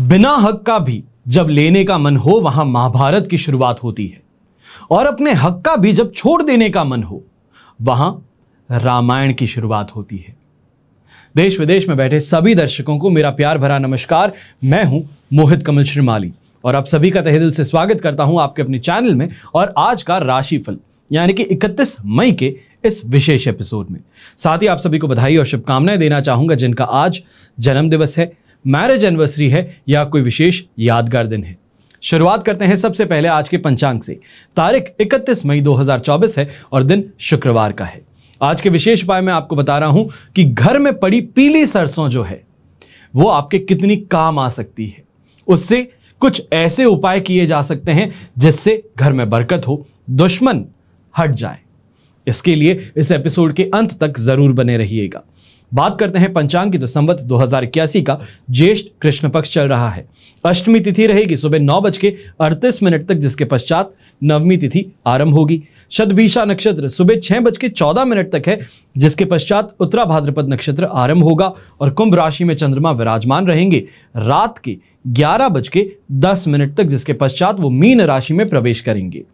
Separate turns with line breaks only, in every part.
बिना हक का भी जब लेने का मन हो वहां महाभारत की शुरुआत होती है और अपने हक का भी जब छोड़ देने का मन हो वहां रामायण की शुरुआत होती है देश विदेश में बैठे सभी दर्शकों को मेरा प्यार भरा नमस्कार मैं हूं मोहित कमल श्रीमाली और आप सभी का तहे से स्वागत करता हूं आपके अपने चैनल में और आज का राशिफल यानी कि 31 मई के इस विशेष एपिसोड में साथ ही आप सभी को बधाई और शुभकामनाएं देना चाहूंगा जिनका आज जन्मदिवस है मैरिज एनिवर्सरी है या कोई विशेष यादगार दिन है शुरुआत करते हैं सबसे पहले आज के पंचांग से तारीख 31 मई 2024 है और दिन शुक्रवार का है आज के विशेष उपाय में आपको बता रहा हूं कि घर में पड़ी पीली सरसों जो है वो आपके कितनी काम आ सकती है उससे कुछ ऐसे उपाय किए जा सकते हैं जिससे घर में बरकत हो दुश्मन हट जाए इसके लिए इस एपिसोड के अंत तक जरूर बने रहिएगा बात करते हैं पंचांग की तो संवत दो का ज्येष्ठ कृष्ण पक्ष चल रहा है अष्टमी तिथि रहेगी सुबह नौ बज के अड़तीस मिनट तक जिसके पश्चात नवमी तिथि आरंभ होगी शतभीषा नक्षत्र सुबह छह बज के चौदह मिनट तक है जिसके पश्चात उत्तरा भाद्रपद नक्षत्र आरंभ होगा और कुंभ राशि में चंद्रमा विराजमान रहेंगे रात के ग्यारह बज के दस मिनट तक जिसके पश्चात वो मीन राशि में प्रवेश करेंगे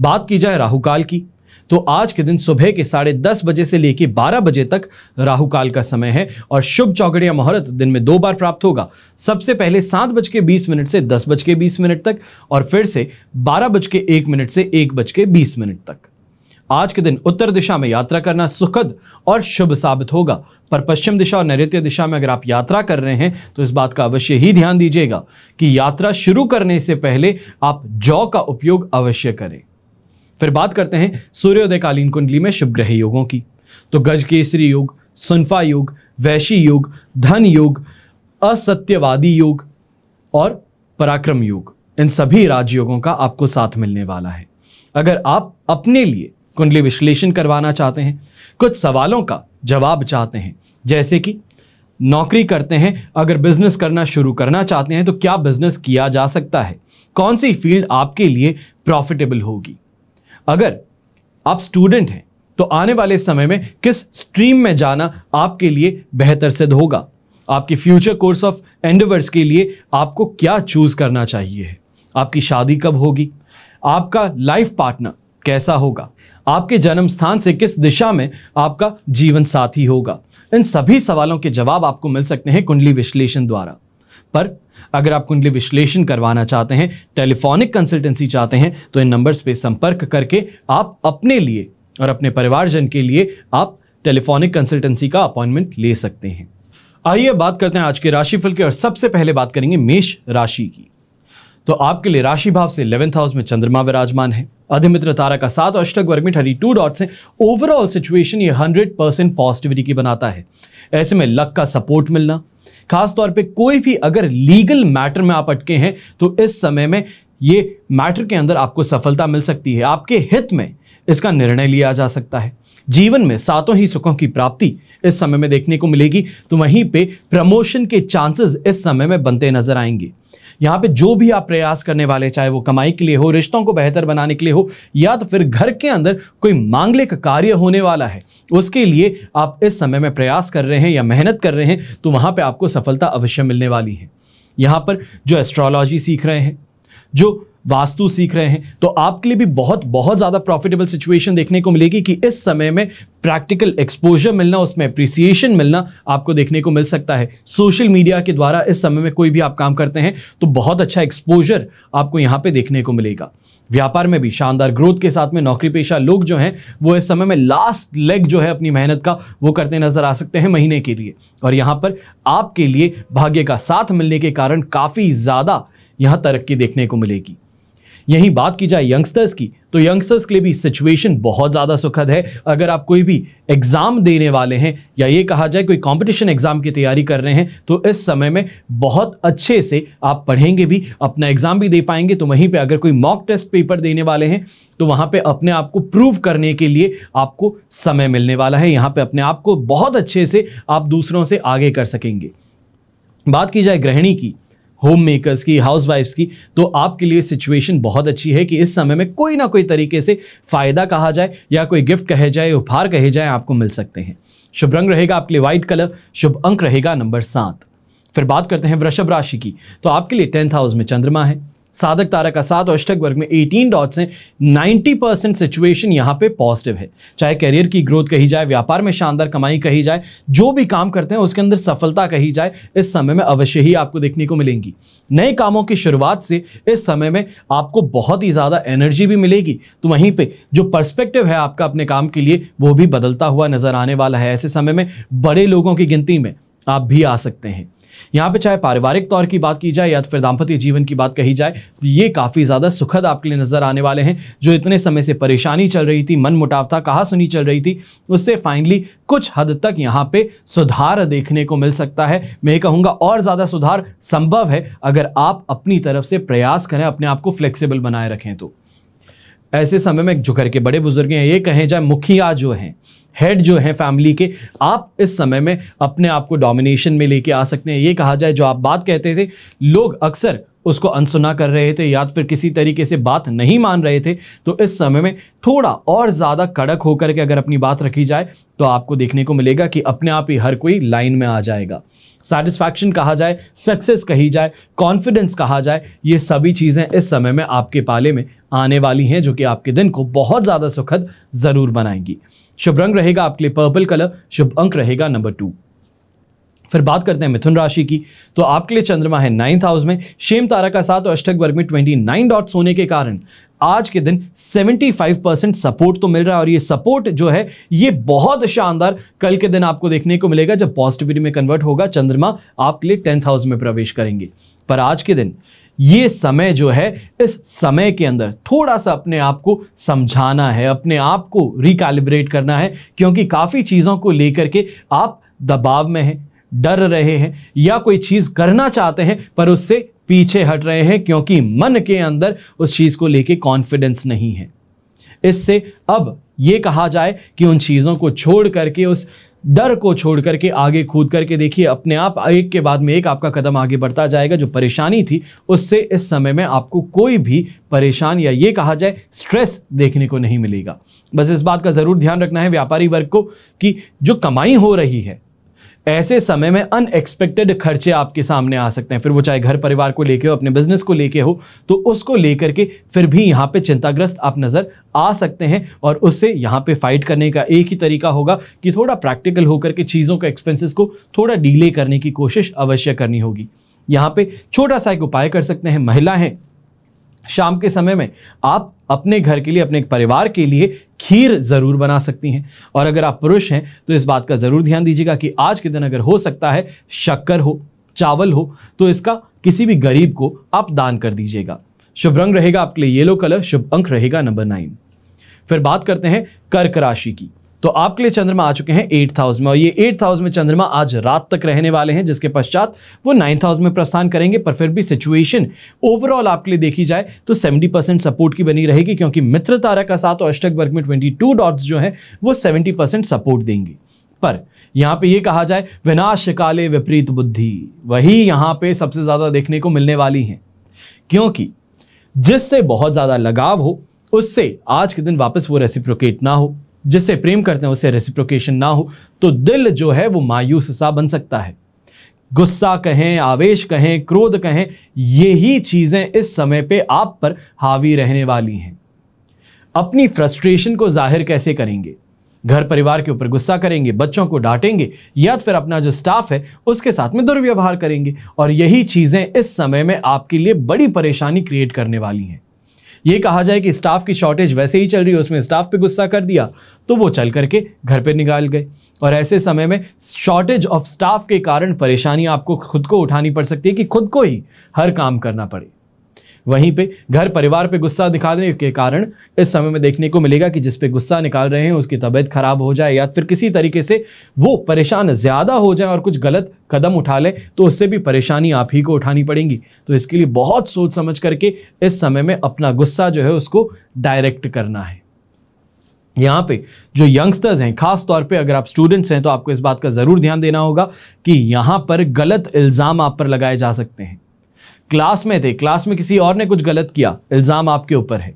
बात की जाए राहुकाल की तो आज के दिन सुबह के साढ़े दस बजे से लेकर बारह बजे तक राहु काल का समय है और शुभ चौकड़िया मुहूर्त दिन में दो बार प्राप्त होगा सबसे पहले सात बज के बीस मिनट से दस बज के बीस मिनट तक और फिर से बारह बज के एक मिनट से एक बज के बीस मिनट तक आज के दिन उत्तर दिशा में यात्रा करना सुखद और शुभ साबित होगा पर पश्चिम दिशा और नैत्य दिशा में अगर आप यात्रा कर रहे हैं तो इस बात का अवश्य ही ध्यान दीजिएगा कि यात्रा शुरू करने से पहले आप जौ का उपयोग अवश्य करें फिर बात करते हैं सूर्योदयकालीन कुंडली में शुभ ग्रह योगों की तो गज केसरी योग सुनफा योग वैशी योग धन योग असत्यवादी योग और पराक्रम योग इन सभी राजयोगों का आपको साथ मिलने वाला है अगर आप अपने लिए कुंडली विश्लेषण करवाना चाहते हैं कुछ सवालों का जवाब चाहते हैं जैसे कि नौकरी करते हैं अगर बिजनेस करना शुरू करना चाहते हैं तो क्या बिजनेस किया जा सकता है कौन सी फील्ड आपके लिए प्रॉफिटेबल होगी अगर आप स्टूडेंट हैं तो आने वाले समय में किस स्ट्रीम में जाना आपके लिए बेहतर सिद्ध होगा आपके फ्यूचर कोर्स ऑफ एंडवर्स के लिए आपको क्या चूज करना चाहिए आपकी शादी कब होगी आपका लाइफ पार्टनर कैसा होगा आपके जन्म स्थान से किस दिशा में आपका जीवन साथी होगा इन सभी सवालों के जवाब आपको मिल सकते हैं कुंडली विश्लेषण द्वारा पर अगर आप कुंडली विश्लेषण करवाना चाहते हैं टेलीफोनिक कंसल्टेंसी चाहते हैं तो इन नंबर्स पे संपर्क करके आप अपने लिए और अपने परिवारजन के लिए आप टेलीफोनिक कंसल्टेंसी का अपॉइंटमेंट ले सकते हैं आइए बात करते हैं आज के राशिफल की और सबसे पहले बात करेंगे मेष राशि की तो आपके लिए राशि भाव से इलेवेंथ हाउस में चंद्रमा विराजमान है अधिमित्र तारा का साथ और अष्टक वर्ग में थर्टी टू डॉट्स है ओवरऑल सिचुएशन ये हंड्रेड परसेंट पॉजिटिविटी की बनाता है ऐसे में लक का सपोर्ट मिलना खासतौर पे कोई भी अगर लीगल मैटर में आप अटके हैं तो इस समय में ये मैटर के अंदर आपको सफलता मिल सकती है आपके हित में इसका निर्णय लिया जा सकता है जीवन में सातों ही सुखों की प्राप्ति इस समय में देखने को मिलेगी तो वहीं पे प्रमोशन के चांसेस इस समय में बनते नजर आएंगे यहाँ पे जो भी आप प्रयास करने वाले चाहे वो कमाई के लिए हो रिश्तों को बेहतर बनाने के लिए हो या तो फिर घर के अंदर कोई मांगलिक कार्य होने वाला है उसके लिए आप इस समय में प्रयास कर रहे हैं या मेहनत कर रहे हैं तो वहाँ पर आपको सफलता अवश्य मिलने वाली है यहाँ पर जो एस्ट्रोलॉजी सीख रहे हैं जो वास्तु सीख रहे हैं तो आपके लिए भी बहुत बहुत ज़्यादा प्रॉफिटेबल सिचुएशन देखने को मिलेगी कि इस समय में प्रैक्टिकल एक्सपोजर मिलना उसमें अप्रिसिएशन मिलना आपको देखने को मिल सकता है सोशल मीडिया के द्वारा इस समय में कोई भी आप काम करते हैं तो बहुत अच्छा एक्सपोजर आपको यहाँ पे देखने को मिलेगा व्यापार में भी शानदार ग्रोथ के साथ में नौकरी पेशा लोग जो हैं वो इस समय में लास्ट लेग जो है अपनी मेहनत का वो करते नजर आ सकते हैं महीने के लिए और यहाँ पर आपके लिए भाग्य का साथ मिलने के कारण काफ़ी ज़्यादा यहाँ तरक्की देखने को मिलेगी यहीं बात की जाए यंगस्टर्स की तो यंगस्टर्स के लिए भी सिचुएशन बहुत ज़्यादा सुखद है अगर आप कोई भी एग्ज़ाम देने वाले हैं या ये कहा जाए कोई कंपटीशन एग्ज़ाम की तैयारी कर रहे हैं तो इस समय में बहुत अच्छे से आप पढ़ेंगे भी अपना एग्ज़ाम भी दे पाएंगे तो वहीं पर अगर कोई मॉक टेस्ट पेपर देने वाले हैं तो वहाँ पर अपने आप को प्रूव करने के लिए आपको समय मिलने वाला है यहाँ पर अपने आप को बहुत अच्छे से आप दूसरों से आगे कर सकेंगे बात की जाए गृहिणी की होम मेकर्स की हाउस वाइफ्स की तो आपके लिए सिचुएशन बहुत अच्छी है कि इस समय में कोई ना कोई तरीके से फ़ायदा कहा जाए या कोई गिफ्ट कहे जाए उपहार कहे जाए आपको मिल सकते हैं शुभ रंग रहेगा आपके लिए व्हाइट कलर शुभ अंक रहेगा नंबर सात फिर बात करते हैं वृषभ राशि की तो आपके लिए टेंथ हाउस में चंद्रमा है साधक तारक का और अष्टक वर्ग में 18 डॉट्स हैं 90 परसेंट सिचुएशन यहाँ पे पॉजिटिव है चाहे करियर की ग्रोथ कही जाए व्यापार में शानदार कमाई कही जाए जो भी काम करते हैं उसके अंदर सफलता कही जाए इस समय में अवश्य ही आपको देखने को मिलेंगी नए कामों की शुरुआत से इस समय में आपको बहुत ही ज़्यादा एनर्जी भी मिलेगी तो वहीं पर जो परस्पेक्टिव है आपका अपने काम के लिए वो भी बदलता हुआ नज़र आने वाला है ऐसे समय में बड़े लोगों की गिनती में आप भी आ सकते हैं यहाँ पे चाहे पारिवारिक तौर की बात की जाए या तो फिर दाम्पत्य जीवन की बात कही जाए तो ये काफ़ी ज़्यादा सुखद आपके लिए नज़र आने वाले हैं जो इतने समय से परेशानी चल रही थी मन मुटाव था कहा सुनी चल रही थी उससे फाइनली कुछ हद तक यहाँ पे सुधार देखने को मिल सकता है मैं कहूँगा और ज़्यादा सुधार संभव है अगर आप अपनी तरफ से प्रयास करें अपने आप को फ्लेक्सीबल बनाए रखें तो ऐसे समय में जो घर के बड़े बुजुर्ग हैं ये कहें जाए मुखिया जो हैं हेड जो हैं फैमिली के आप इस समय में अपने आप को डोमिनेशन में लेके आ सकते हैं ये कहा जाए जो आप बात कहते थे लोग अक्सर उसको अनसुना कर रहे थे या फिर किसी तरीके से बात नहीं मान रहे थे तो इस समय में थोड़ा और ज़्यादा कड़क होकर के अगर अपनी बात रखी जाए तो आपको देखने को मिलेगा कि अपने आप ही हर कोई लाइन में आ जाएगा सेटिस्फैक्शन कहा जाए सक्सेस कही जाए कॉन्फिडेंस कहा जाए ये सभी चीज़ें इस समय में आपके पाले में आने वाली हैं जो कि आपके दिन को बहुत ज़्यादा सुखद ज़रूर बनाएंगी शुभ रंग रहेगा आपके लिए पर्पल कलर शुभ अंक रहेगा नंबर टू फिर बात करते हैं मिथुन राशि की तो आपके लिए चंद्रमा है नाइन्थ हाउस में शेम तारा का साथ और अष्टक वर्ग में ट्वेंटी नाइन डॉट्स होने के कारण आज के दिन 75 परसेंट सपोर्ट तो मिल रहा है और ये सपोर्ट जो है ये बहुत शानदार कल के दिन आपको देखने को मिलेगा जब पॉजिटिविटी में कन्वर्ट होगा चंद्रमा आपके लिए टेंथ हाउस में प्रवेश करेंगे पर आज के दिन ये समय जो है इस समय के अंदर थोड़ा सा अपने आप को समझाना है अपने आप को रिकैलिब्रेट करना है क्योंकि काफ़ी चीज़ों को लेकर के आप दबाव में हैं डर रहे हैं या कोई चीज़ करना चाहते हैं पर उससे पीछे हट रहे हैं क्योंकि मन के अंदर उस चीज़ को लेके कॉन्फिडेंस नहीं है इससे अब ये कहा जाए कि उन चीज़ों को छोड़ करके उस डर को छोड़ करके आगे कूद करके देखिए अपने आप एक के बाद में एक आपका कदम आगे बढ़ता जाएगा जो परेशानी थी उससे इस समय में आपको कोई भी परेशान या ये कहा जाए स्ट्रेस देखने को नहीं मिलेगा बस इस बात का ज़रूर ध्यान रखना है व्यापारी वर्ग को कि जो कमाई हो रही है ऐसे समय में अनएक्सपेक्टेड खर्चे आपके सामने आ सकते हैं फिर वो चाहे घर परिवार को लेके हो अपने बिजनेस को लेके हो तो उसको लेकर के फिर भी यहाँ पे चिंताग्रस्त आप नज़र आ सकते हैं और उससे यहाँ पे फाइट करने का एक ही तरीका होगा कि थोड़ा प्रैक्टिकल होकर के चीज़ों के एक्सपेंसिस को थोड़ा डिले करने की कोशिश अवश्य करनी होगी यहाँ पे छोटा सा एक उपाय कर सकते हैं महिला हैं शाम के समय में आप अपने घर के लिए अपने परिवार के लिए खीर ज़रूर बना सकती हैं और अगर आप पुरुष हैं तो इस बात का ज़रूर ध्यान दीजिएगा कि आज के दिन अगर हो सकता है शक्कर हो चावल हो तो इसका किसी भी गरीब को आप दान कर दीजिएगा शुभ रंग रहेगा आपके लिए येलो कलर शुभ अंक रहेगा नंबर नाइन फिर बात करते हैं कर्क राशि की तो आपके लिए चंद्रमा आ चुके हैं एट हाउस में और ये एट हाउस में चंद्रमा आज रात तक रहने वाले हैं जिसके पश्चात वो नाइन्थ हाउस में प्रस्थान करेंगे पर फिर भी सिचुएशन ओवरऑल आपके लिए देखी जाए तो सेवेंटी परसेंट सपोर्ट की बनी रहेगी क्योंकि मित्र तारा का साथ और अष्टक वर्ग में ट्वेंटी टू डॉट्स जो हैं वो सेवेंटी परसेंट सपोर्ट देंगी पर यहां पे ये कहा जाए विनाश काले विपरीत बुद्धि वही यहां पे सबसे ज़्यादा देखने को मिलने वाली है क्योंकि जिससे बहुत ज़्यादा लगाव हो उससे आज के दिन वापस वो रेसिप्रोकेट ना हो जिससे प्रेम करते हैं उसे रेसिप्रोकेशन ना हो तो दिल जो है वो मायूस सा बन सकता है गुस्सा कहें आवेश कहें क्रोध कहें यही चीज़ें इस समय पे आप पर हावी रहने वाली हैं अपनी फ्रस्ट्रेशन को जाहिर कैसे करेंगे घर परिवार के ऊपर गुस्सा करेंगे बच्चों को डांटेंगे या फिर अपना जो स्टाफ है उसके साथ में दुर्व्यवहार करेंगे और यही चीज़ें इस समय में आपके लिए बड़ी परेशानी क्रिएट करने वाली हैं ये कहा जाए कि स्टाफ की शॉर्टेज वैसे ही चल रही है उसमें स्टाफ पे गुस्सा कर दिया तो वो चल करके घर पे निकाल गए और ऐसे समय में शॉर्टेज ऑफ स्टाफ के कारण परेशानी आपको खुद को उठानी पड़ सकती है कि खुद को ही हर काम करना पड़े वहीं पे घर परिवार पे गुस्सा दिखाने के कारण इस समय में देखने को मिलेगा कि जिस पे गुस्सा निकाल रहे हैं उसकी तबीयत खराब हो जाए या फिर किसी तरीके से वो परेशान ज़्यादा हो जाए और कुछ गलत कदम उठा लें तो उससे भी परेशानी आप ही को उठानी पड़ेगी तो इसके लिए बहुत सोच समझ करके इस समय में अपना गुस्सा जो है उसको डायरेक्ट करना है यहाँ पे जो यंगस्टर्स हैं खास तौर पे अगर आप स्टूडेंट्स हैं तो आपको इस बात का ज़रूर ध्यान देना होगा कि यहाँ पर गलत इल्ज़ाम आप पर लगाए जा सकते हैं क्लास में थे क्लास में किसी और ने कुछ गलत किया इल्ज़ाम आपके ऊपर है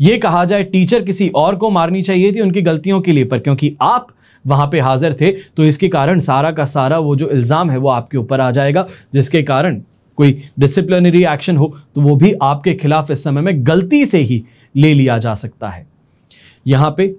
यह कहा जाए टीचर किसी और को मारनी चाहिए थी उनकी गलतियों के लिए पर क्योंकि आप वहां पे हाजिर थे तो इसके कारण सारा का सारा वो जो इल्ज़ाम है वो आपके ऊपर आ जाएगा जिसके कारण कोई डिसिप्लिनरी एक्शन हो तो वो भी आपके खिलाफ इस समय में गलती से ही ले लिया जा सकता है यहां पे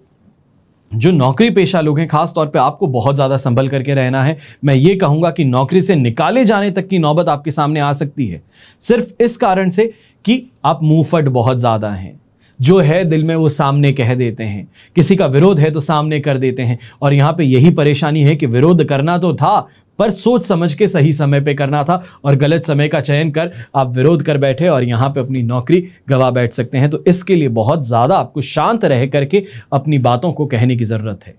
जो नौकरी पेशा लोग हैं खास तौर पे आपको बहुत ज़्यादा संभल करके रहना है मैं ये कहूँगा कि नौकरी से निकाले जाने तक की नौबत आपके सामने आ सकती है सिर्फ इस कारण से कि आप मुँहफट बहुत ज़्यादा हैं जो है दिल में वो सामने कह देते हैं किसी का विरोध है तो सामने कर देते हैं और यहाँ पे यही परेशानी है कि विरोध करना तो था पर सोच समझ के सही समय पे करना था और गलत समय का चयन कर आप विरोध कर बैठे और यहाँ पे अपनी नौकरी गवा बैठ सकते हैं तो इसके लिए बहुत ज़्यादा आपको शांत रह करके अपनी बातों को कहने की ज़रूरत है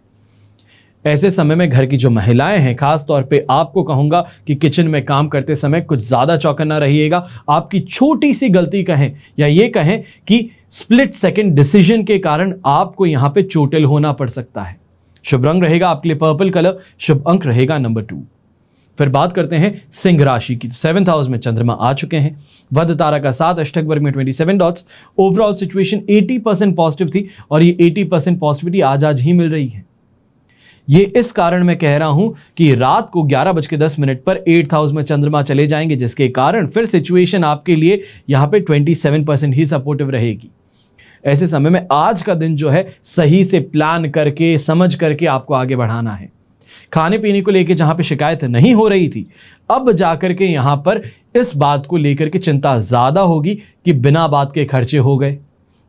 ऐसे समय में घर की जो महिलाएं हैं खास तौर पे आपको कहूंगा कि किचन में काम करते समय कुछ ज़्यादा चौकन्ना रहिएगा आपकी छोटी सी गलती कहें या ये कहें कि स्प्लिट सेकंड डिसीजन के कारण आपको यहाँ पे चोटिल होना पड़ सकता है शुभ रंग रहेगा आपके लिए पर्पल कलर शुभ अंक रहेगा नंबर टू फिर बात करते हैं सिंह राशि की तो सेवंथ हाउस में चंद्रमा आ चुके हैं वध तारा का साथ अष्टक वर्ग में 27 dots overall situation 80 percent positive थी और ये 80 परसेंट पॉजिटिविटी आज आज ही मिल रही है ये इस कारण मैं कह रहा हूं कि रात को ग्यारह बज के दस मिनट पर एट हाउस में चंद्रमा चले जाएंगे जिसके कारण फिर सिचुएशन आपके लिए यहाँ पे 27 परसेंट ही सपोर्टिव रहेगी ऐसे समय में आज का दिन जो है सही से प्लान करके समझ करके आपको आगे बढ़ाना है खाने पीने को लेकर जहाँ पे शिकायत नहीं हो रही थी अब जाकर के यहाँ पर इस बात को लेकर के चिंता ज़्यादा होगी कि बिना बात के खर्चे हो गए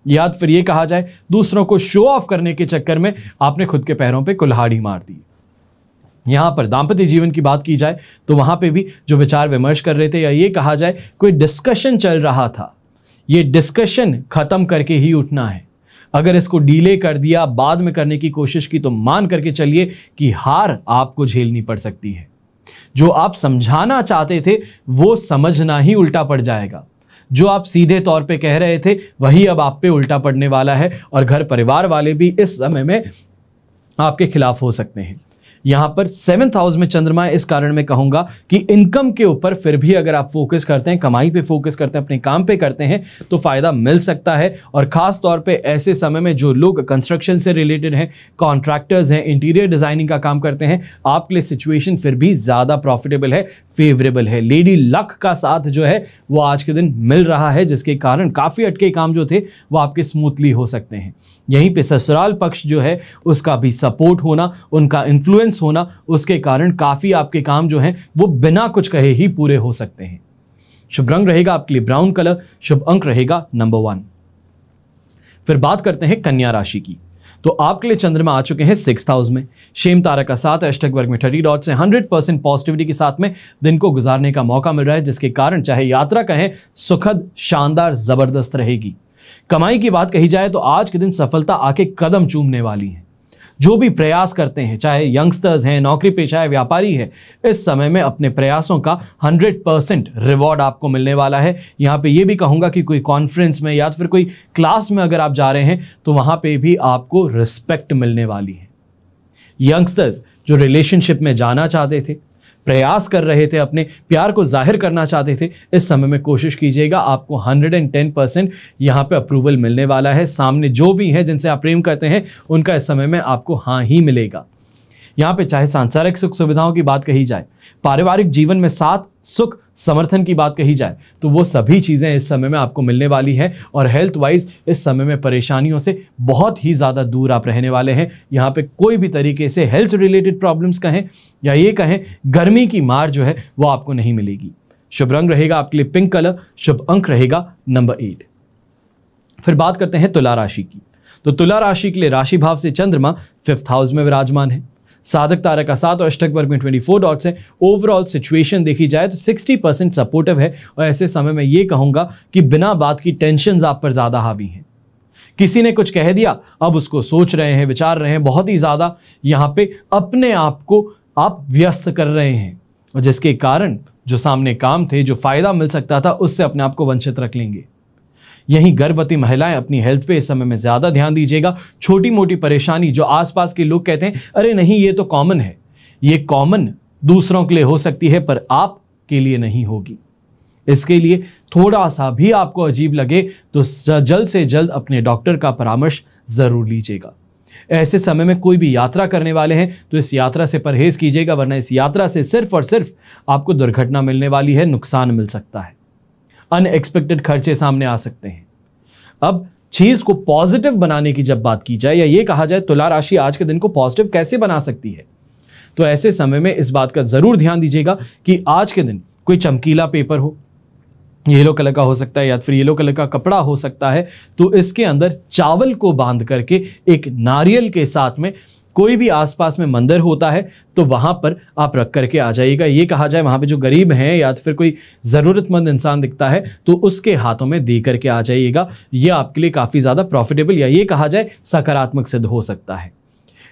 या तो फिर ये कहा जाए दूसरों को शो ऑफ करने के चक्कर में आपने खुद के पैरों पर कुल्हाड़ी मार दी यहाँ पर दाम्पत्य जीवन की बात की जाए तो वहाँ पे भी जो विचार विमर्श कर रहे थे या ये कहा जाए कोई डिस्कशन चल रहा था ये डिस्कशन ख़त्म करके ही उठना है अगर इसको डीले कर दिया बाद में करने की कोशिश की तो मान करके चलिए कि हार आपको झेलनी पड़ सकती है जो आप समझाना चाहते थे वो समझना ही उल्टा पड़ जाएगा जो आप सीधे तौर पे कह रहे थे वही अब आप पे उल्टा पड़ने वाला है और घर परिवार वाले भी इस समय में आपके खिलाफ हो सकते हैं यहाँ पर सेवंथ हाउस में चंद्रमा है इस कारण मैं कहूंगा कि इनकम के ऊपर फिर भी अगर आप फोकस करते हैं कमाई पे फोकस करते हैं अपने काम पे करते हैं तो फ़ायदा मिल सकता है और ख़ास तौर पे ऐसे समय में जो लोग कंस्ट्रक्शन से रिलेटेड हैं कॉन्ट्रैक्टर्स हैं इंटीरियर डिज़ाइनिंग का काम करते हैं आपके लिए सिचुएशन फिर भी ज़्यादा प्रॉफिटेबल है फेवरेबल है लेडी लक का साथ जो है वो आज के दिन मिल रहा है जिसके कारण काफ़ी अटके काम जो थे वो आपके स्मूथली हो सकते हैं यहीं पर ससुराल पक्ष जो है उसका भी सपोर्ट होना उनका इन्फ्लुएंस कॉन्फिडेंस होना उसके कारण काफ़ी आपके काम जो हैं वो बिना कुछ कहे ही पूरे हो सकते हैं शुभ रंग रहेगा आपके लिए ब्राउन कलर शुभ अंक रहेगा नंबर वन फिर बात करते हैं कन्या राशि की तो आपके लिए चंद्रमा आ चुके हैं सिक्स हाउस में शेम तारा का साथ अष्टक वर्ग में थर्टी डॉट से हंड्रेड परसेंट पॉजिटिविटी के साथ में दिन को गुजारने का मौका मिल रहा है जिसके कारण चाहे यात्रा कहें सुखद शानदार जबरदस्त रहेगी कमाई की बात कही जाए तो आज के दिन सफलता आके कदम चूमने वाली है जो भी प्रयास करते हैं चाहे यंगस्टर्स हैं नौकरी पेशा है व्यापारी है इस समय में अपने प्रयासों का 100 परसेंट रिवॉर्ड आपको मिलने वाला है यहाँ पे ये भी कहूँगा कि कोई कॉन्फ्रेंस में या फिर कोई क्लास में अगर आप जा रहे हैं तो वहाँ पर भी आपको रिस्पेक्ट मिलने वाली है यंगस्टर्स जो रिलेशनशिप में जाना चाहते थे प्रयास कर रहे थे अपने प्यार को जाहिर करना चाहते थे इस समय में कोशिश कीजिएगा आपको 110 परसेंट यहाँ पर अप्रूवल मिलने वाला है सामने जो भी हैं जिनसे आप प्रेम करते हैं उनका इस समय में आपको हाँ ही मिलेगा यहाँ पे चाहे सांसारिक सुख सुविधाओं की बात कही जाए पारिवारिक जीवन में साथ सुख समर्थन की बात कही जाए तो वो सभी चीज़ें इस समय में आपको मिलने वाली है और हेल्थ वाइज इस समय में परेशानियों से बहुत ही ज़्यादा दूर आप रहने वाले हैं यहाँ पे कोई भी तरीके से हेल्थ रिलेटेड प्रॉब्लम्स कहें या ये कहें गर्मी की मार जो है वो आपको नहीं मिलेगी शुभ रंग रहेगा आपके लिए पिंक कलर शुभ अंक रहेगा नंबर एट फिर बात करते हैं तुला राशि की तो तुला राशि के लिए राशि भाव से चंद्रमा फिफ्थ हाउस में विराजमान है साधक तारक का साथ और स्टक वर्ग में ट्वेंटी फोर डॉट्स हैं ओवरऑल सिचुएशन देखी जाए तो सिक्सटी परसेंट सपोर्टिव है और ऐसे समय में ये कहूँगा कि बिना बात की टेंशन आप पर ज़्यादा हावी हैं किसी ने कुछ कह दिया अब उसको सोच रहे हैं विचार रहे हैं बहुत ही ज़्यादा यहाँ पे अपने आप को आप व्यस्त कर रहे हैं और जिसके कारण जो सामने काम थे जो फ़ायदा मिल सकता था उससे अपने आप को वंचित रख लेंगे यहीं गर्भवती महिलाएं अपनी हेल्थ पे इस समय में ज़्यादा ध्यान दीजिएगा छोटी मोटी परेशानी जो आसपास के लोग कहते हैं अरे नहीं ये तो कॉमन है ये कॉमन दूसरों के लिए हो सकती है पर आप के लिए नहीं होगी इसके लिए थोड़ा सा भी आपको अजीब लगे तो जल्द से जल्द अपने डॉक्टर का परामर्श ज़रूर लीजिएगा ऐसे समय में कोई भी यात्रा करने वाले हैं तो इस यात्रा से परहेज कीजिएगा वरना इस यात्रा से सिर्फ और सिर्फ आपको दुर्घटना मिलने वाली है नुकसान मिल सकता है अनएक्सपेक्टेड खर्चे सामने आ सकते हैं अब चीज़ को पॉजिटिव बनाने की जब बात की जाए या ये कहा जाए तुला राशि आज के दिन को पॉजिटिव कैसे बना सकती है तो ऐसे समय में इस बात का ज़रूर ध्यान दीजिएगा कि आज के दिन कोई चमकीला पेपर हो येलो कलर का हो सकता है या फिर येलो कलर का कपड़ा हो सकता है तो इसके अंदर चावल को बांध करके एक नारियल के साथ में कोई भी आसपास में मंदिर होता है तो वहाँ पर आप रख करके आ जाइएगा ये कहा जाए वहाँ पे जो गरीब हैं या तो फिर कोई ज़रूरतमंद इंसान दिखता है तो उसके हाथों में दे करके आ जाइएगा ये आपके लिए काफ़ी ज़्यादा प्रॉफिटेबल या ये कहा जाए सकारात्मक सिद्ध हो सकता है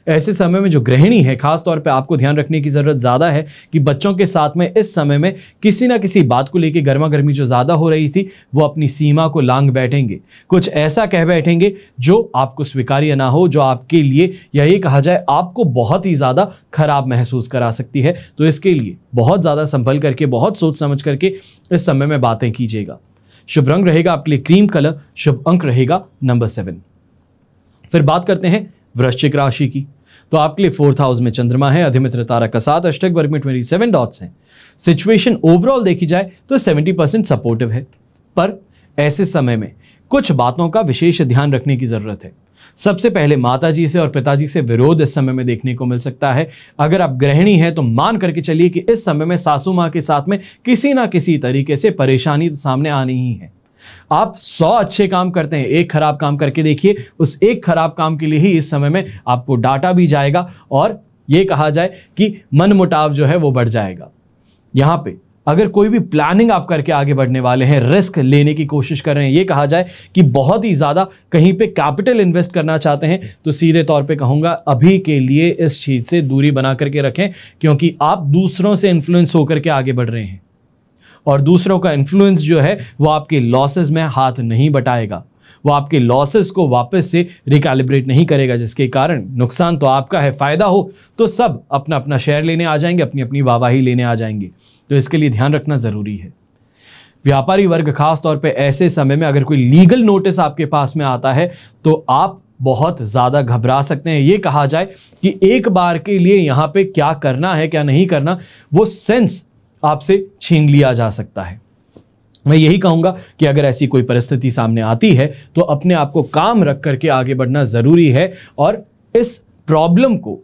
ऐसे समय में जो गृहिणी है खासतौर पर आपको ध्यान रखने की ज़रूरत ज़्यादा है कि बच्चों के साथ में इस समय में किसी ना किसी बात को लेकर गर्मा गर्मी जो ज़्यादा हो रही थी वो अपनी सीमा को लांग बैठेंगे कुछ ऐसा कह बैठेंगे जो आपको स्वीकार्य ना हो जो आपके लिए या ये कहा जाए आपको बहुत ही ज़्यादा खराब महसूस करा सकती है तो इसके लिए बहुत ज़्यादा संभल करके बहुत सोच समझ करके इस समय में बातें कीजिएगा शुभ रंग रहेगा आपके लिए क्रीम कलर शुभ अंक रहेगा नंबर सेवन फिर बात करते हैं वृश्चिक राशि की तो आपके लिए फोर्थ हाउस में चंद्रमा है अधिमित्र तारा का साथ अष्टक वर्ग में ट्वेंटी सेवन डॉट्स हैं सिचुएशन ओवरऑल देखी जाए तो सेवेंटी परसेंट सपोर्टिव है पर ऐसे समय में कुछ बातों का विशेष ध्यान रखने की ज़रूरत है सबसे पहले माताजी से और पिताजी से विरोध इस समय में देखने को मिल सकता है अगर आप गृहिणी हैं तो मान करके चलिए कि इस समय में सासू माँ के साथ में किसी ना किसी तरीके से परेशानी तो सामने आनी ही है आप सौ अच्छे काम करते हैं एक खराब काम करके देखिए उस एक खराब काम के लिए ही इस समय में आपको डाटा भी जाएगा और ये कहा जाए कि मन मुटाव जो है वो बढ़ जाएगा यहां पे अगर कोई भी प्लानिंग आप करके आगे बढ़ने वाले हैं रिस्क लेने की कोशिश कर रहे हैं ये कहा जाए कि बहुत ही ज़्यादा कहीं पे कैपिटल इन्वेस्ट करना चाहते हैं तो सीधे तौर पे कहूँगा अभी के लिए इस चीज़ से दूरी बना करके रखें क्योंकि आप दूसरों से इन्फ्लुएंस होकर के आगे बढ़ रहे हैं और दूसरों का इन्फ्लुएंस जो है वो आपके लॉसेस में हाथ नहीं बटाएगा वो आपके लॉसेस को वापस से रिकैलिब्रेट नहीं करेगा जिसके कारण नुकसान तो आपका है फ़ायदा हो तो सब अपना अपना शेयर लेने आ जाएंगे अपनी अपनी वाहवाही लेने आ जाएंगे तो इसके लिए ध्यान रखना ज़रूरी है व्यापारी वर्ग खास तौर पे ऐसे समय में अगर कोई लीगल नोटिस आपके पास में आता है तो आप बहुत ज़्यादा घबरा सकते हैं ये कहा जाए कि एक बार के लिए यहाँ पे क्या करना है क्या नहीं करना वो सेंस आपसे छीन लिया जा सकता है मैं यही कहूंगा कि अगर ऐसी कोई परिस्थिति सामने आती है तो अपने आप को काम रख करके आगे बढ़ना ज़रूरी है और इस प्रॉब्लम को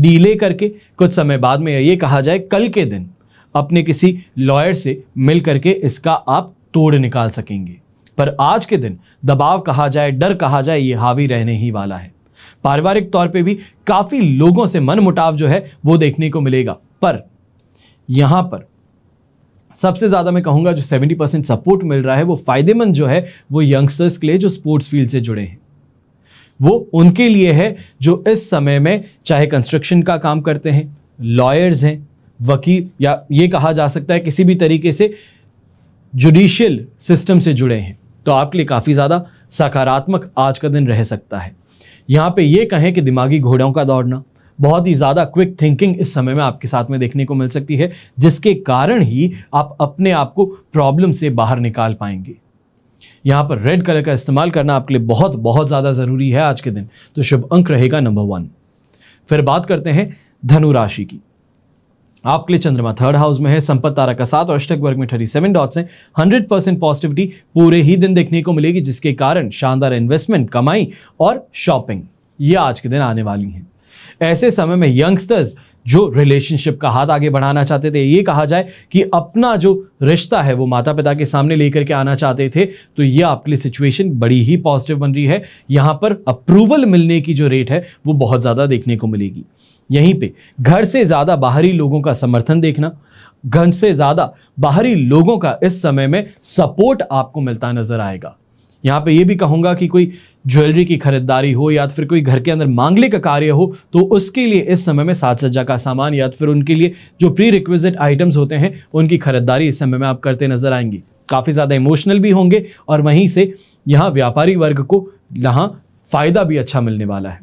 डीले करके कुछ समय बाद में ये कहा जाए कल के दिन अपने किसी लॉयर से मिल करके इसका आप तोड़ निकाल सकेंगे पर आज के दिन दबाव कहा जाए डर कहा जाए ये हावी रहने ही वाला है पारिवारिक तौर पे भी काफ़ी लोगों से मन मुटाव जो है वो देखने को मिलेगा पर यहाँ पर सबसे ज़्यादा मैं कहूँगा जो 70 परसेंट सपोर्ट मिल रहा है वो फ़ायदेमंद जो है वो यंगस्टर्स के लिए जो स्पोर्ट्स फील्ड से जुड़े हैं वो उनके लिए है जो इस समय में चाहे कंस्ट्रक्शन का काम करते हैं लॉयर्स हैं वकील या ये कहा जा सकता है किसी भी तरीके से जुडिशियल सिस्टम से जुड़े हैं तो आपके लिए काफ़ी ज़्यादा सकारात्मक आज का दिन रह सकता है यहाँ पे ये कहें कि दिमागी घोड़ों का दौड़ना बहुत ही ज़्यादा क्विक थिंकिंग इस समय में आपके साथ में देखने को मिल सकती है जिसके कारण ही आप अपने आप को प्रॉब्लम से बाहर निकाल पाएंगे यहाँ पर रेड कलर का इस्तेमाल करना आपके लिए बहुत बहुत ज़्यादा ज़रूरी है आज के दिन तो शुभ अंक रहेगा नंबर वन फिर बात करते हैं धनु राशि की आपके लिए चंद्रमा थर्ड हाउस में है संपत तारा का साथ और अष्टक वर्ग में थर्टी सेवन डॉट्स हैं हंड्रेड परसेंट पॉजिटिविटी पूरे ही दिन देखने को मिलेगी जिसके कारण शानदार इन्वेस्टमेंट कमाई और शॉपिंग ये आज के दिन आने वाली हैं ऐसे समय में यंगस्टर्स जो रिलेशनशिप का हाथ आगे बढ़ाना चाहते थे ये कहा जाए कि अपना जो रिश्ता है वो माता पिता के सामने लेकर के आना चाहते थे तो ये आपके लिए सिचुएशन बड़ी ही पॉजिटिव बन रही है यहाँ पर अप्रूवल मिलने की जो रेट है वो बहुत ज़्यादा देखने को मिलेगी यहीं पे घर से ज़्यादा बाहरी लोगों का समर्थन देखना घर से ज़्यादा बाहरी लोगों का इस समय में सपोर्ट आपको मिलता नजर आएगा यहाँ पे ये भी कहूँगा कि कोई ज्वेलरी की खरीदारी हो या फिर कोई घर के अंदर मांगलिक का कार्य हो तो उसके लिए इस समय में साज सज्जा का सामान या फिर उनके लिए जो प्री रिक्वेजेड आइटम्स होते हैं उनकी खरीदारी इस समय में आप करते नजर आएंगी काफ़ी ज़्यादा इमोशनल भी होंगे और वहीं से यहाँ व्यापारी वर्ग को यहाँ फ़ायदा भी अच्छा मिलने वाला है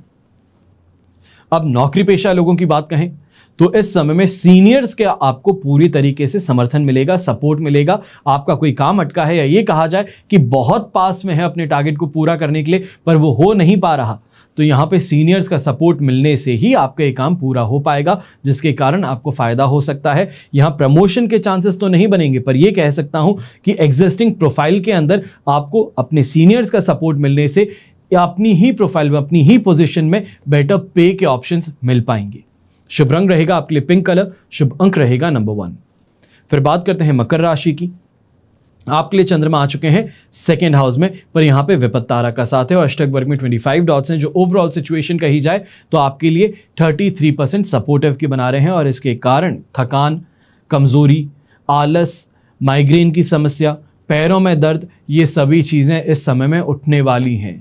अब नौकरी पेशा लोगों की बात कहें तो इस समय में सीनियर्स के आपको पूरी तरीके से समर्थन मिलेगा सपोर्ट मिलेगा आपका कोई काम अटका है या ये कहा जाए कि बहुत पास में है अपने टारगेट को पूरा करने के लिए पर वो हो नहीं पा रहा तो यहाँ पे सीनियर्स का सपोर्ट मिलने से ही आपका ये काम पूरा हो पाएगा जिसके कारण आपको फ़ायदा हो सकता है यहाँ प्रमोशन के चांसेस तो नहीं बनेंगे पर ये कह सकता हूँ कि एग्जिस्टिंग प्रोफाइल के अंदर आपको अपने सीनियर्स का सपोर्ट मिलने से अपनी ही प्रोफाइल में अपनी ही पोजीशन में बेटर पे के ऑप्शंस मिल पाएंगे शुभ रंग रहेगा आपके लिए पिंक कलर शुभ अंक रहेगा नंबर वन फिर बात करते हैं मकर राशि की आपके लिए चंद्रमा आ चुके हैं सेकेंड हाउस में पर यहाँ पे विपत तारा का साथ है और अष्टक वर्ग में 25 डॉट्स हैं जो ओवरऑल सिचुएशन कही जाए तो आपके लिए 33 परसेंट सपोर्टिव की बना रहे हैं और इसके कारण थकान कमज़ोरी आलस माइग्रेन की समस्या पैरों में दर्द ये सभी चीज़ें इस समय में उठने वाली हैं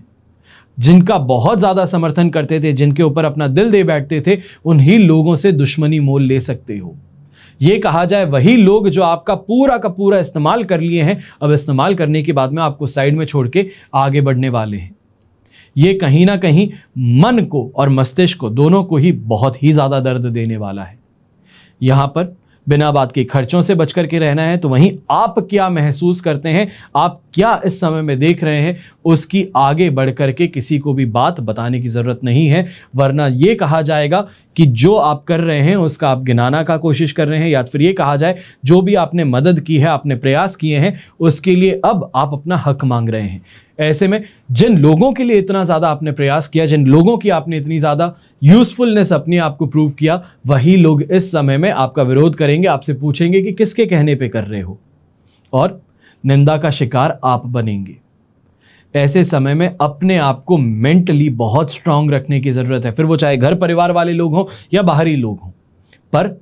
जिनका बहुत ज़्यादा समर्थन करते थे जिनके ऊपर अपना दिल दे बैठते थे उन्हीं लोगों से दुश्मनी मोल ले सकते हो ये कहा जाए वही लोग जो आपका पूरा का पूरा इस्तेमाल कर लिए हैं अब इस्तेमाल करने के बाद में आपको साइड में छोड़ के आगे बढ़ने वाले हैं ये कहीं ना कहीं मन को और मस्तिष्क को दोनों को ही बहुत ही ज़्यादा दर्द देने वाला है यहाँ पर बिना बात के खर्चों से बच करके रहना है तो वहीं आप क्या महसूस करते हैं आप क्या इस समय में देख रहे हैं उसकी आगे बढ़ करके किसी को भी बात बताने की ज़रूरत नहीं है वरना ये कहा जाएगा कि जो आप कर रहे हैं उसका आप गिनाना का कोशिश कर रहे हैं या फिर ये कहा जाए जो भी आपने मदद की है आपने प्रयास किए हैं उसके लिए अब आप अपना हक मांग रहे हैं ऐसे में जिन लोगों के लिए इतना ज़्यादा आपने प्रयास किया जिन लोगों की आपने इतनी ज़्यादा यूज़फुलनेस अपने आप को प्रूव किया वही लोग इस समय में आपका विरोध करेंगे आपसे पूछेंगे कि किसके कहने पर कर रहे हो और निंदा का शिकार आप बनेंगे ऐसे समय में अपने आप को मेंटली बहुत स्ट्रांग रखने की ज़रूरत है फिर वो चाहे घर परिवार वाले लोग हों या बाहरी लोग हों पर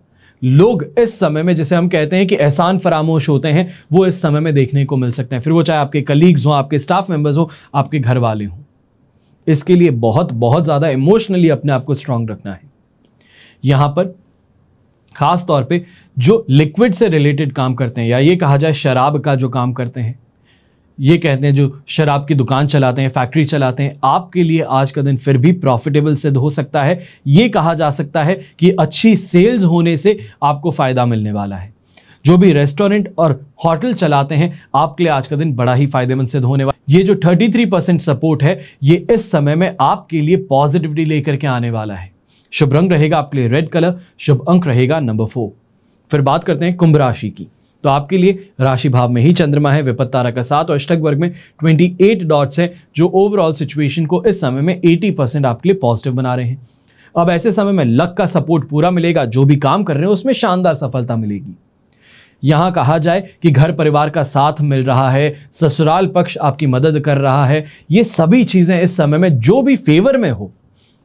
लोग इस समय में जैसे हम कहते हैं कि एहसान फरामोश होते हैं वो इस समय में देखने को मिल सकते हैं फिर वो चाहे आपके कलीग्स हों आपके स्टाफ मेंबर्स हों आपके घर वाले हों इसके लिए बहुत बहुत ज़्यादा इमोशनली अपने आप को स्ट्रांग रखना है यहां पर ख़ास तौर पे जो लिक्विड से रिलेटेड काम करते हैं या ये कहा जाए शराब का जो काम करते हैं ये कहते हैं जो शराब की दुकान चलाते हैं फैक्ट्री चलाते हैं आपके लिए आज का दिन फिर भी प्रॉफिटेबल सिद्ध हो सकता है ये कहा जा सकता है कि अच्छी सेल्स होने से आपको फ़ायदा मिलने वाला है जो भी रेस्टोरेंट और होटल चलाते हैं आपके लिए आज का दिन बड़ा ही फायदेमंद सिद्ध होने वाला ये जो 33 परसेंट सपोर्ट है ये इस समय में आपके लिए पॉजिटिविटी लेकर के आने वाला है शुभ रंग रहेगा आपके लिए रेड कलर शुभ अंक रहेगा नंबर फोर फिर बात करते हैं कुंभ राशि की तो आपके लिए राशि भाव में ही चंद्रमा है विपत तारा का साथ और अष्टक वर्ग में 28 डॉट्स हैं जो ओवरऑल सिचुएशन को इस समय में 80 परसेंट आपके लिए पॉजिटिव बना रहे हैं अब ऐसे समय में लक का सपोर्ट पूरा मिलेगा जो भी काम कर रहे हैं उसमें शानदार सफलता मिलेगी यहां कहा जाए कि घर परिवार का साथ मिल रहा है ससुराल पक्ष आपकी मदद कर रहा है ये सभी चीज़ें इस समय में जो भी फेवर में हो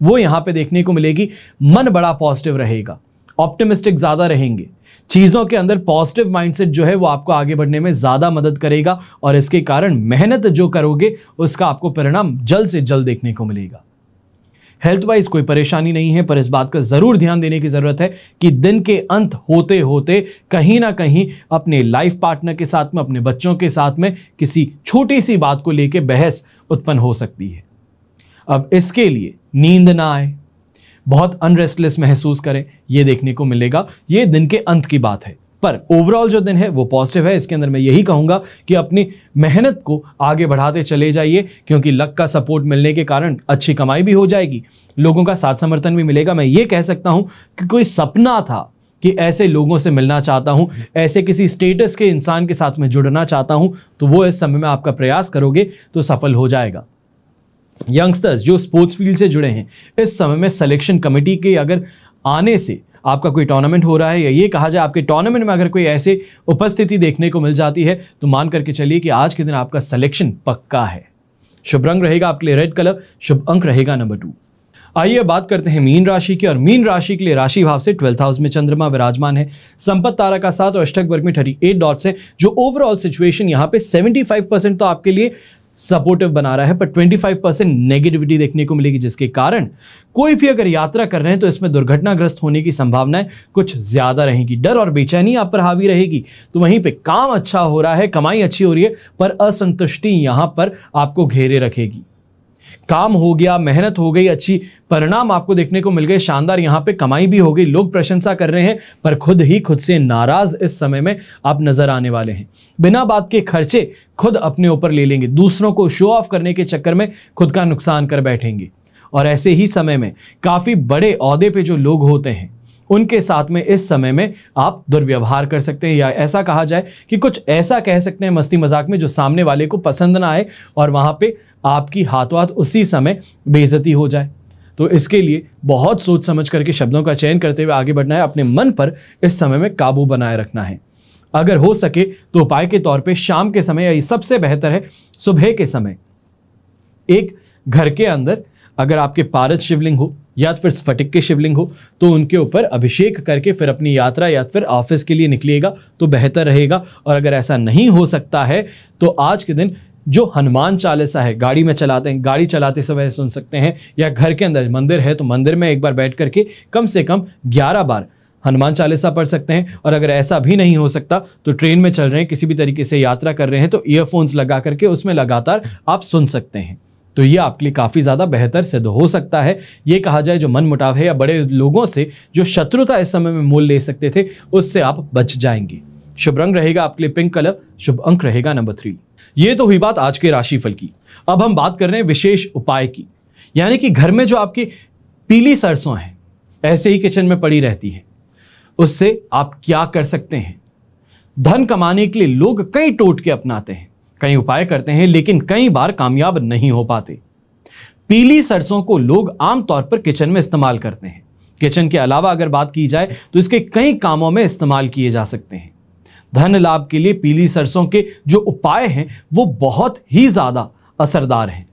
वो यहां पे देखने को मिलेगी मन बड़ा पॉजिटिव रहेगा ऑप्टिमिस्टिक ज़्यादा रहेंगे चीज़ों के अंदर पॉजिटिव माइंडसेट जो है वो आपको आगे बढ़ने में ज़्यादा मदद करेगा और इसके कारण मेहनत जो करोगे उसका आपको परिणाम जल्द से जल्द देखने को मिलेगा हेल्थ वाइज कोई परेशानी नहीं है पर इस बात का ज़रूर ध्यान देने की ज़रूरत है कि दिन के अंत होते होते कहीं ना कहीं अपने लाइफ पार्टनर के साथ में अपने बच्चों के साथ में किसी छोटी सी बात को लेकर बहस उत्पन्न हो सकती है अब इसके लिए नींद ना आए बहुत अनरेस्टलेस महसूस करें ये देखने को मिलेगा ये दिन के अंत की बात है पर ओवरऑल जो दिन है वो पॉजिटिव है इसके अंदर मैं यही कहूँगा कि अपनी मेहनत को आगे बढ़ाते चले जाइए क्योंकि लक का सपोर्ट मिलने के कारण अच्छी कमाई भी हो जाएगी लोगों का साथ समर्थन भी मिलेगा मैं ये कह सकता हूँ कि कोई सपना था कि ऐसे लोगों से मिलना चाहता हूँ ऐसे किसी स्टेटस के इंसान के साथ में जुड़ना चाहता हूँ तो वो इस समय में आपका प्रयास करोगे तो सफल हो जाएगा यंगस्टर्स जो स्पोर्ट्स फील्ड से जुड़े हैं इस समय में सिलेक्शन कमेटी के अगर आने से आपका कोई टूर्नामेंट हो रहा है या ये कहा जाए आपके टूर्नामेंट में अगर कोई ऐसे उपस्थिति देखने को मिल जाती है तो मान करके चलिए कि आज के दिन आपका सिलेक्शन पक्का है शुभ रंग रहेगा आपके लिए रेड कलर शुभ अंक रहेगा नंबर टू आइए बात करते हैं मीन राशि की और मीन राशि के लिए राशि भाव से ट्वेल्थ हाउस में चंद्रमा विराजमान है संपत तारा का साथ और अष्टक वर्ग में थर्टी एट डॉट्स हैं जो ओवरऑल सिचुएशन यहाँ पे सेवेंटी फाइव परसेंट तो आपके लिए सपोर्टिव बना रहा है पर 25 परसेंट नेगेटिविटी देखने को मिलेगी जिसके कारण कोई भी अगर यात्रा कर रहे हैं तो इसमें दुर्घटनाग्रस्त होने की संभावनाएं कुछ ज़्यादा रहेगी डर और बेचैनी आप पर हावी रहेगी तो वहीं पे काम अच्छा हो रहा है कमाई अच्छी हो रही है पर असंतुष्टि यहां पर आपको घेरे रखेगी काम हो गया मेहनत हो गई अच्छी परिणाम आपको देखने को मिल गए शानदार यहाँ पे कमाई भी हो गई लोग प्रशंसा कर रहे हैं पर खुद ही खुद से नाराज इस समय में आप नजर आने वाले हैं बिना बात के खर्चे खुद अपने ऊपर ले लेंगे दूसरों को शो ऑफ करने के चक्कर में खुद का नुकसान कर बैठेंगे और ऐसे ही समय में काफ़ी बड़े अहदे पे जो लोग होते हैं उनके साथ में इस समय में आप दुर्व्यवहार कर सकते हैं या ऐसा कहा जाए कि कुछ ऐसा कह सकते हैं मस्ती मजाक में जो सामने वाले को पसंद ना आए और वहाँ पे आपकी हाथों हाथ उसी समय बेइज्जती हो जाए तो इसके लिए बहुत सोच समझ करके शब्दों का चयन करते हुए आगे बढ़ना है अपने मन पर इस समय में काबू बनाए रखना है अगर हो सके तो उपाय के तौर पे शाम के समय या सबसे बेहतर है सुबह के समय एक घर के अंदर अगर आपके पारद शिवलिंग हो या फिर स्फटिक के शिवलिंग हो तो उनके ऊपर अभिषेक करके फिर अपनी यात्रा या फिर ऑफिस के लिए निकलिएगा तो बेहतर रहेगा और अगर ऐसा नहीं हो सकता है तो आज के दिन जो हनुमान चालीसा है गाड़ी में चलाते हैं गाड़ी चलाते समय सुन सकते हैं या घर के अंदर मंदिर है तो मंदिर में एक बार बैठ करके कम से कम ग्यारह बार हनुमान चालीसा पढ़ सकते हैं और अगर ऐसा भी नहीं हो सकता तो ट्रेन में चल रहे हैं किसी भी तरीके से यात्रा कर रहे हैं तो ईयरफोन्स लगा करके उसमें लगातार आप सुन सकते हैं तो ये आपके लिए काफ़ी ज़्यादा बेहतर सिद्ध हो सकता है ये कहा जाए जो मन मुटाव है या बड़े लोगों से जो शत्रुता इस समय में मोल ले सकते थे उससे आप बच जाएंगे शुभ रंग रहेगा आपके लिए पिंक कलर शुभ अंक रहेगा नंबर थ्री ये तो हुई बात आज के राशिफल की अब हम बात कर रहे हैं विशेष उपाय की यानी कि घर में जो आपकी पीली सरसों है ऐसे ही किचन में पड़ी रहती है उससे आप क्या कर सकते हैं धन कमाने के लिए लोग कई टोटके अपनाते हैं कई उपाय करते हैं लेकिन कई बार कामयाब नहीं हो पाते पीली सरसों को लोग आमतौर पर किचन में इस्तेमाल करते हैं किचन के अलावा अगर बात की जाए तो इसके कई कामों में इस्तेमाल किए जा सकते हैं धन लाभ के लिए पीली सरसों के जो उपाय हैं वो बहुत ही ज़्यादा असरदार हैं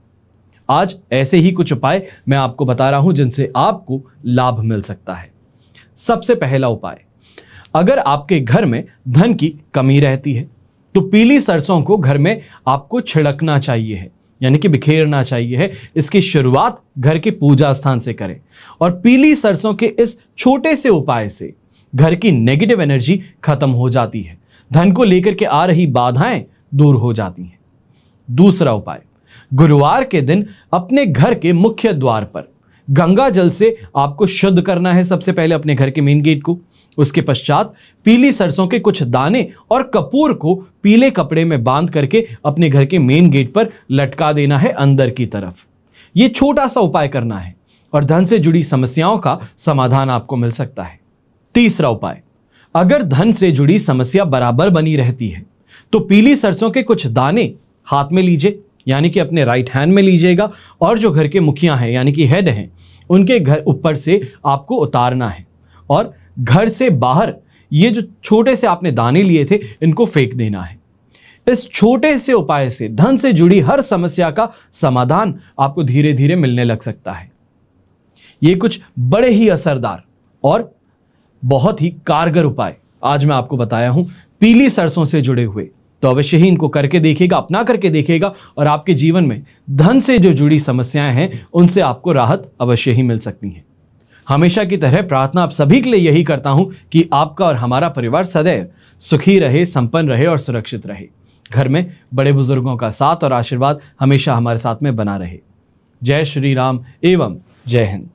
आज ऐसे ही कुछ उपाय मैं आपको बता रहा हूं जिनसे आपको लाभ मिल सकता है सबसे पहला उपाय अगर आपके घर में धन की कमी रहती है तो पीली सरसों को घर में आपको छिड़कना चाहिए है यानी कि बिखेरना चाहिए है इसकी शुरुआत घर के पूजा स्थान से करें और पीली सरसों के इस छोटे से उपाय से घर की नेगेटिव एनर्जी खत्म हो जाती है धन को लेकर के आ रही बाधाएं दूर हो जाती हैं दूसरा उपाय गुरुवार के दिन अपने घर के मुख्य द्वार पर गंगा जल से आपको शुद्ध करना है सबसे पहले अपने घर के मेन गेट को उसके पश्चात पीली सरसों के कुछ दाने और कपूर को पीले कपड़े में बांध करके अपने घर के मेन गेट पर लटका देना है अंदर की तरफ ये छोटा सा उपाय करना है और धन से जुड़ी समस्याओं का समाधान आपको मिल सकता है तीसरा उपाय अगर धन से जुड़ी समस्या बराबर बनी रहती है तो पीली सरसों के कुछ दाने हाथ में लीजिए यानी कि अपने राइट हैंड में लीजिएगा और जो घर के मुखिया हैं यानी कि हेड हैं उनके घर ऊपर से आपको उतारना है और घर से बाहर ये जो छोटे से आपने दाने लिए थे इनको फेंक देना है इस छोटे से उपाय से धन से जुड़ी हर समस्या का समाधान आपको धीरे धीरे मिलने लग सकता है ये कुछ बड़े ही असरदार और बहुत ही कारगर उपाय आज मैं आपको बताया हूं पीली सरसों से जुड़े हुए तो अवश्य ही इनको करके देखेगा अपना करके देखेगा और आपके जीवन में धन से जो जुड़ी समस्याएं हैं उनसे आपको राहत अवश्य ही मिल सकती है हमेशा की तरह प्रार्थना आप सभी के लिए यही करता हूं कि आपका और हमारा परिवार सदैव सुखी रहे संपन्न रहे और सुरक्षित रहे घर में बड़े बुजुर्गों का साथ और आशीर्वाद हमेशा हमारे साथ में बना रहे जय श्री राम एवं जय हिंद